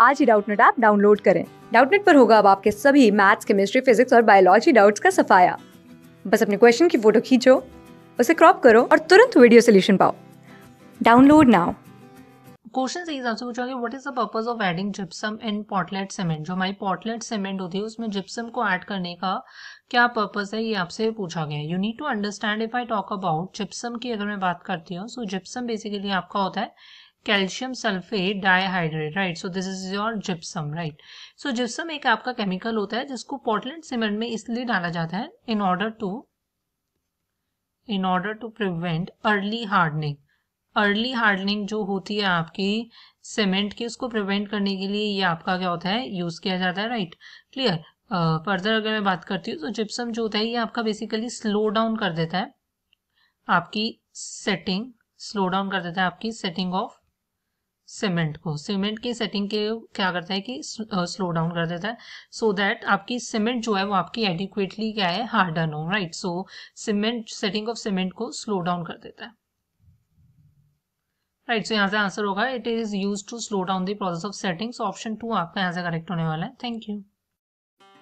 आज ही Doubtnut app download करें डाउटनेट पर होगा अब आपके सभी मैथ्स केमिस्ट्री फिजिक्स और बायोलॉजी डाउट्स का सफाया बस अपने क्वेश्चन की फोटो खींचो उसे क्रॉप करो और तुरंत वीडियो सोल्यूशन पाओ डाउनलोड नाउ क्वेश्चन से हिसाब से पूछा कि what is the purpose of adding gypsum in Portland cement जो हमारी पॉटलेट सीमेंट होती है उसमें जिप्सम को ऐड करने का क्या पर्पस है ये आपसे पूछा गया है you need to understand if I talk about gypsum की अगर मैं बात करती हूँ सो जिप्सम बेसिकली आपका होता है calcium sulphate dihydrate right so this is your gypsum right so gypsum एक आपका केमिकल होता है जिसको पोर्टलैंड सीमेंट में इसलिए डाला जाता है in order to in order to prevent early hardening early hardening जो होती है आपकी सीमेंट की उसको प्रिवेंट करने के लिए ये आपका क्या होता है यूज किया जाता है राइट क्लियर फर्दर अगर मैं बात करती हूँ तो जिप्सम जो होता है ये आपका बेसिकली स्लो डाउन कर देता है आपकी सेटिंग स्लो डाउन कर देता है आपकी सेटिंग ऑफ सीमेंट को सीमेंट की सेटिंग के क्या करता है कि स्लो डाउन कर देता है सो so दैट आपकी सीमेंट जो है वो आपकी एडिक्वेटली क्या है हार्डन हो right so cement setting of cement को स्लो डाउन कर देता है राइट सो यहाँ से आंसर होगा it is use to slow down the process of setting so option two आपका यहाँ से करेक्ट होने वाला है थैंक यू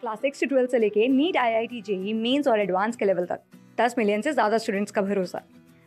क्लास सिक्स से ट्वेल्थ से लेके NEET I I T JEE mains और एडवांस के लेवल तक दस मिलियन से ज़्यादा स्टूडेंट्स का भरोसा